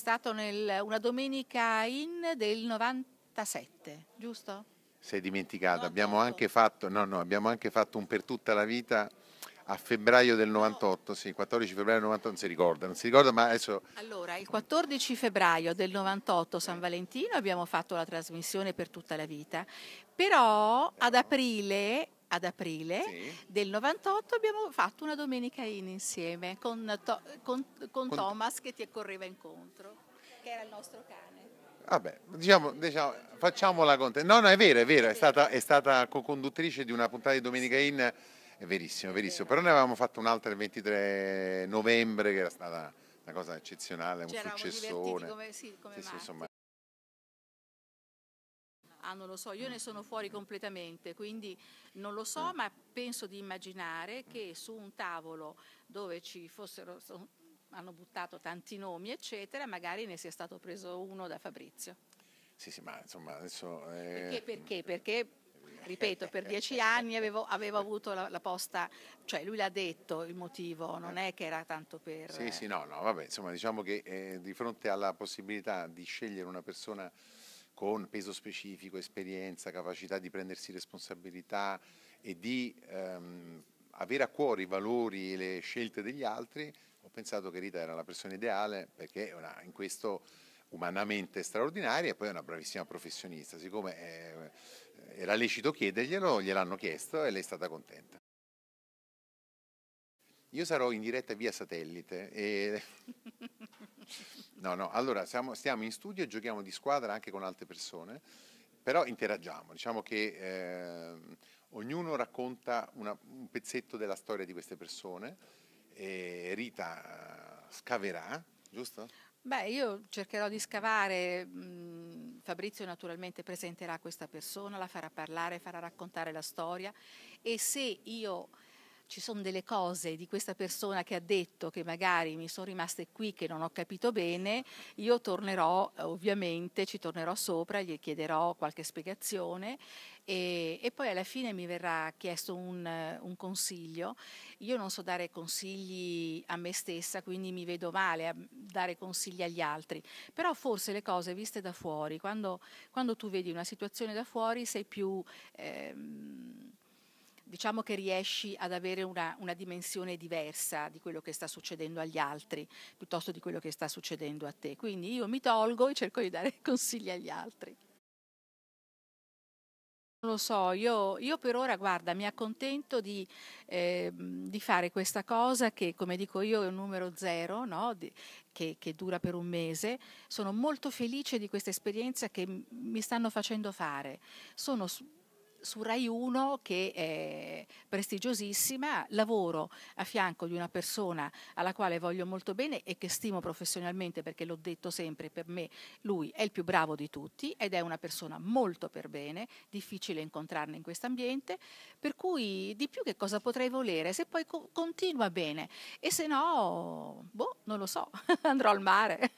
stato nel, una domenica in del 97, giusto? Sei dimenticata, abbiamo certo. anche, fatto, no, no, abbiamo anche fatto un per tutta la vita a febbraio del 98, sì, 14 febbraio del 98 non si ricorda, non si ricorda, ma adesso... Allora, il 14 febbraio del 98 San Valentino abbiamo fatto la trasmissione per tutta la vita, però ad aprile ad aprile sì. del 98 abbiamo fatto una domenica in insieme con, to, con, con, con, Thomas che ti correva incontro, che era il nostro cane. Vabbè, diciamo, diciamo facciamola contenta. No, no, è vero, è vero, è, è stata, è stata co-conduttrice di una puntata di Domenica In, è verissimo, è verissimo. È Però ne avevamo fatto un'altra il 23 novembre che era stata una cosa eccezionale, un C'eravamo Come, sì, come sì, sì, insomma, Ah, non lo so, io ne mm. sono fuori completamente, quindi non lo so, mm. ma penso di immaginare che su un tavolo dove ci fossero, hanno buttato tanti nomi, eccetera, magari ne sia stato preso uno da Fabrizio. Sì, sì, ma insomma adesso... Eh... Perché? Perché? Mm. Perché ripeto, per dieci anni avevo, avevo avuto la, la, posta, cioè lui l'ha detto il motivo, non è che era tanto per... Sì, sì, no, no, vabbè, insomma diciamo che eh, di fronte alla possibilità di scegliere una persona con peso specifico, esperienza, capacità di prendersi responsabilità e di ehm, avere a cuore i valori e le scelte degli altri, ho pensato che Rita era la persona ideale perché è una, in questo umanamente straordinaria e poi è una bravissima professionista. Siccome eh, era lecito chiederglielo, gliel'hanno chiesto e lei è stata contenta. Io sarò in diretta via satellite e No, no, allora siamo, stiamo in studio e giochiamo di squadra anche con altre persone, però interagiamo, diciamo che eh, ognuno racconta una, un pezzetto della storia di queste persone e Rita eh, scaverà, giusto? Beh, io cercherò di scavare, mm, Fabrizio naturalmente presenterà questa persona, la farà parlare, farà raccontare la storia e se io ci sono delle cose di questa persona che ha detto che magari mi sono rimaste qui, che non ho capito bene, io tornerò ovviamente, ci tornerò sopra, gli chiederò qualche spiegazione e, e poi alla fine mi verrà chiesto un, un, consiglio. Io non so dare consigli a me stessa, quindi mi vedo male a dare consigli agli altri, però forse le cose viste da fuori, quando, quando tu vedi una situazione da fuori sei più... Ehm, diciamo che riesci ad avere una, una, dimensione diversa di quello che sta succedendo agli altri piuttosto di quello che sta succedendo a te. Quindi io mi tolgo e cerco di dare consigli agli altri. Non lo so, io, io per ora, guarda, mi accontento di, eh, di, fare questa cosa che, come dico io, è un numero zero, no? di, che, che dura per un mese. Sono molto felice di questa esperienza che mi stanno facendo fare. Sono su Rai 1 che è prestigiosissima, lavoro a fianco di una persona alla quale voglio molto bene e che stimo professionalmente perché l'ho detto sempre, per me lui è il più bravo di tutti ed è una persona molto per bene, difficile incontrarne in questo ambiente, per cui di più che cosa potrei volere se poi co- continua bene e se no, boh, non lo so, andrò al mare.